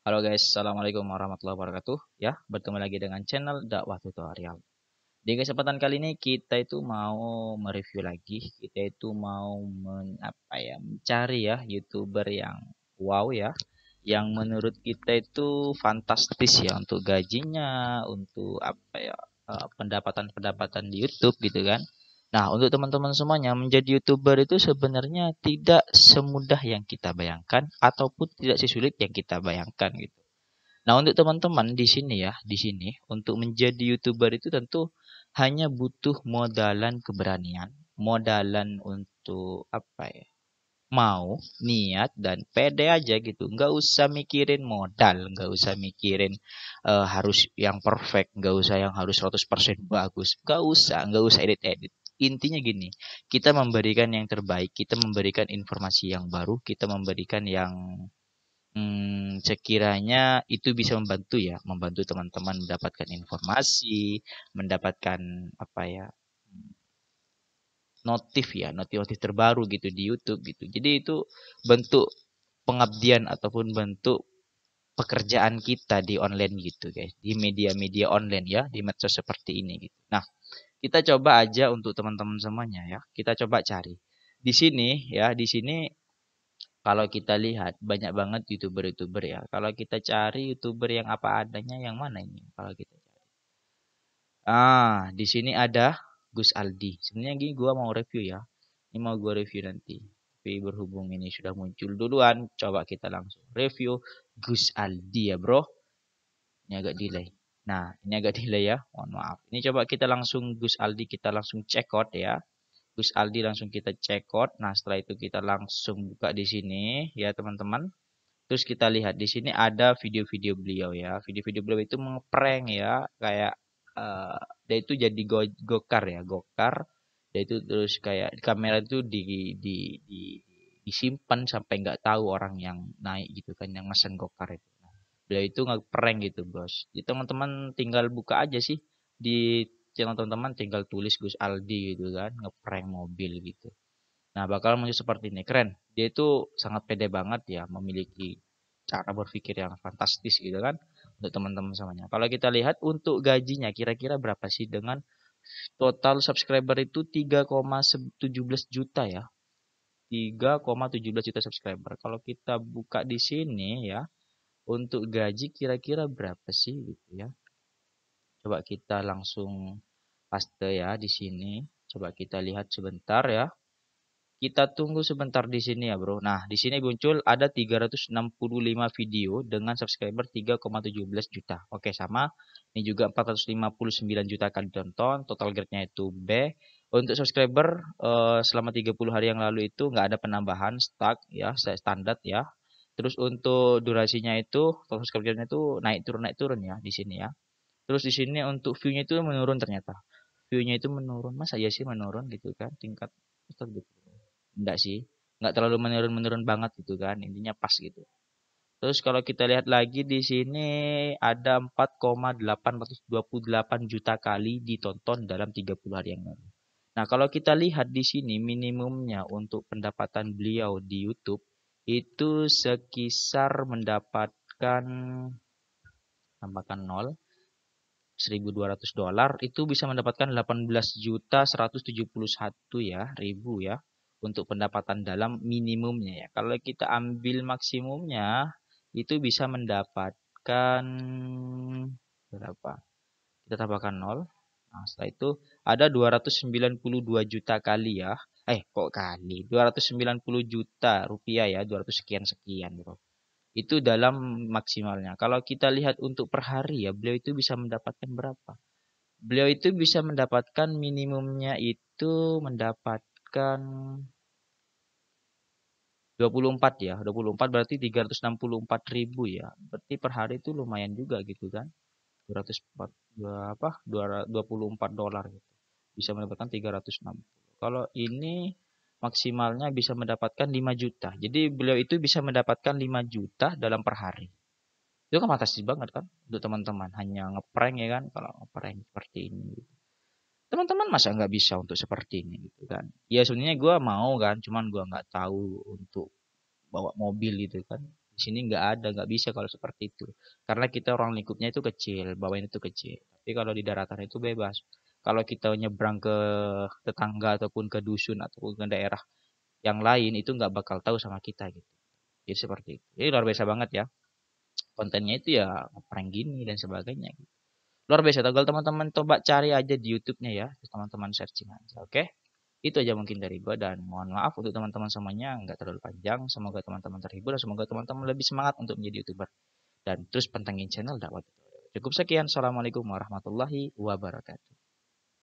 Halo guys, Assalamualaikum warahmatullahi wabarakatuh. Ya, bertemu lagi dengan channel dakwah tutorial. Di kesempatan kali ini kita itu mau mereview lagi, kita itu mau men, apa ya, mencari ya youtuber yang wow ya, yang menurut kita itu fantastis ya untuk gajinya, untuk apa ya eh, pendapatan-pendapatan di YouTube gitu kan. Nah, untuk teman-teman semuanya, menjadi YouTuber itu sebenarnya tidak semudah yang kita bayangkan ataupun tidak sesulit yang kita bayangkan gitu. Nah, untuk teman-teman di sini ya, di sini untuk menjadi YouTuber itu tentu hanya butuh modalan keberanian, modalan untuk apa ya? mau, niat dan pede aja gitu. Nggak usah mikirin modal, nggak usah mikirin uh, harus yang perfect, nggak usah yang harus 100% bagus. Nggak usah, nggak usah edit-edit intinya gini, kita memberikan yang terbaik, kita memberikan informasi yang baru, kita memberikan yang hmm, sekiranya itu bisa membantu ya, membantu teman-teman mendapatkan informasi, mendapatkan apa ya notif ya, notif-notif terbaru gitu di YouTube gitu. Jadi itu bentuk pengabdian ataupun bentuk pekerjaan kita di online gitu guys, di media-media online ya, di medsos seperti ini gitu. Nah, kita coba aja untuk teman-teman semuanya ya. Kita coba cari. Di sini ya, di sini kalau kita lihat banyak banget YouTuber-YouTuber ya. Kalau kita cari YouTuber yang apa adanya yang mana ini? Kalau kita cari. Ah, di sini ada Gus Aldi. Sebenarnya gini gua mau review ya. Ini mau gue review nanti. Tapi berhubung ini sudah muncul duluan, coba kita langsung review Gus Aldi ya, Bro. Ini agak delay. Nah, ini agak delay ya, mohon maaf. Ini coba kita langsung Gus Aldi kita langsung check out ya. Gus Aldi langsung kita check out. Nah, setelah itu kita langsung buka di sini ya, teman-teman. Terus kita lihat di sini ada video-video beliau ya. Video-video beliau itu mengeprank ya, kayak uh, dia itu jadi go gokar ya, gokar. Dia itu terus kayak kamera itu di di, di disimpan sampai nggak tahu orang yang naik gitu kan yang mesen gokar itu beliau itu ngeprank gitu bos jadi teman-teman tinggal buka aja sih di channel teman-teman tinggal tulis Gus Aldi gitu kan ngeprank mobil gitu nah bakal muncul seperti ini keren dia itu sangat pede banget ya memiliki cara berpikir yang fantastis gitu kan untuk teman-teman semuanya kalau kita lihat untuk gajinya kira-kira berapa sih dengan total subscriber itu 3,17 juta ya 3,17 juta subscriber. Kalau kita buka di sini ya, untuk gaji kira-kira berapa sih gitu ya. Coba kita langsung paste ya di sini. Coba kita lihat sebentar ya. Kita tunggu sebentar di sini ya, Bro. Nah, di sini muncul ada 365 video dengan subscriber 3,17 juta. Oke, sama. Ini juga 459 juta kali ditonton. Total grade-nya itu B. Untuk subscriber eh, selama 30 hari yang lalu itu nggak ada penambahan, stuck ya, standar ya Terus untuk durasinya itu, total subscribernya itu naik turun naik turun ya di sini ya. Terus di sini untuk view-nya itu menurun ternyata. View-nya itu menurun, masa ya sih menurun gitu kan tingkat atau gitu. Enggak sih, enggak terlalu menurun-menurun banget gitu kan, intinya pas gitu. Terus kalau kita lihat lagi di sini ada 4,828 juta kali ditonton dalam 30 hari yang lalu. Nah, kalau kita lihat di sini minimumnya untuk pendapatan beliau di YouTube itu sekisar mendapatkan tambahkan 0 1200 dolar itu bisa mendapatkan 18.171 ya ribu ya untuk pendapatan dalam minimumnya ya. Kalau kita ambil maksimumnya itu bisa mendapatkan berapa? Kita tambahkan 0. Nah, setelah itu ada 292 juta kali ya eh kok kali 290 juta rupiah ya 200 sekian sekian bro itu dalam maksimalnya kalau kita lihat untuk per hari ya beliau itu bisa mendapatkan berapa beliau itu bisa mendapatkan minimumnya itu mendapatkan 24 ya 24 berarti 364 ribu ya berarti per hari itu lumayan juga gitu kan 204 apa 24 dolar gitu bisa mendapatkan 360 kalau ini maksimalnya bisa mendapatkan 5 juta. Jadi beliau itu bisa mendapatkan 5 juta dalam per hari. Itu kan fantastis banget kan untuk teman-teman. Hanya ngeprank ya kan kalau ngeprank seperti ini. Gitu. Teman-teman masa nggak bisa untuk seperti ini gitu kan. Ya sebenarnya gue mau kan, cuman gue nggak tahu untuk bawa mobil gitu kan. Di sini nggak ada, nggak bisa kalau seperti itu. Karena kita orang lingkupnya itu kecil, Bawain itu kecil. Tapi kalau di daratan itu bebas kalau kita nyebrang ke tetangga ataupun ke dusun ataupun ke daerah yang lain itu nggak bakal tahu sama kita gitu. Jadi seperti itu. Jadi luar biasa banget ya. Kontennya itu ya prank gini dan sebagainya. Gitu. Luar biasa. Kalau teman-teman coba cari aja di YouTube-nya ya, teman-teman searching aja, oke? Okay? Itu aja mungkin dari gue dan mohon maaf untuk teman-teman semuanya nggak terlalu panjang. Semoga teman-teman terhibur dan semoga teman-teman lebih semangat untuk menjadi youtuber dan terus pantengin channel dakwah. Cukup sekian. Assalamualaikum warahmatullahi wabarakatuh.